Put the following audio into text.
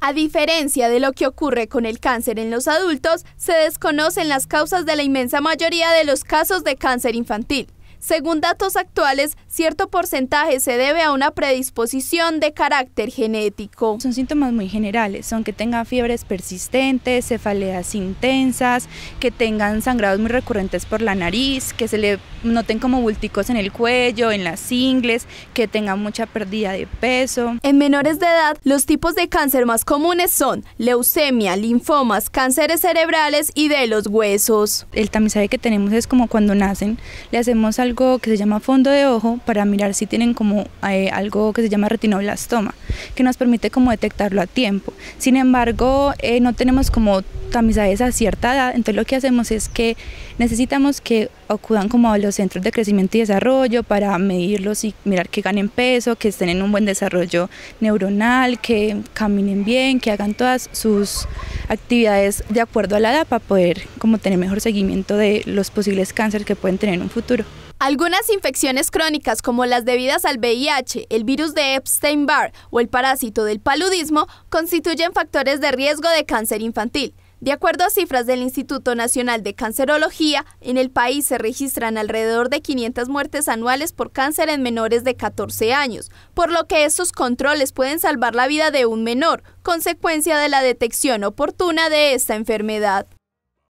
A diferencia de lo que ocurre con el cáncer en los adultos, se desconocen las causas de la inmensa mayoría de los casos de cáncer infantil. Según datos actuales, cierto porcentaje se debe a una predisposición de carácter genético. Son síntomas muy generales, son que tengan fiebres persistentes, cefaleas intensas, que tengan sangrados muy recurrentes por la nariz, que se le noten como bulticos en el cuello, en las ingles, que tengan mucha pérdida de peso. En menores de edad, los tipos de cáncer más comunes son leucemia, linfomas, cánceres cerebrales y de los huesos. El tamizaje que tenemos es como cuando nacen, le hacemos algo que se llama fondo de ojo para mirar si tienen como eh, algo que se llama retinoblastoma, que nos permite como detectarlo a tiempo. Sin embargo, eh, no tenemos como a cierta edad, entonces lo que hacemos es que necesitamos que acudan como a los centros de crecimiento y desarrollo para medirlos y mirar que ganen peso, que estén en un buen desarrollo neuronal, que caminen bien, que hagan todas sus actividades de acuerdo a la edad para poder como tener mejor seguimiento de los posibles cánceres que pueden tener en un futuro. Algunas infecciones crónicas como las debidas al VIH, el virus de Epstein-Barr o el parásito del paludismo constituyen factores de riesgo de cáncer infantil. De acuerdo a cifras del Instituto Nacional de Cancerología, en el país se registran alrededor de 500 muertes anuales por cáncer en menores de 14 años, por lo que estos controles pueden salvar la vida de un menor, consecuencia de la detección oportuna de esta enfermedad.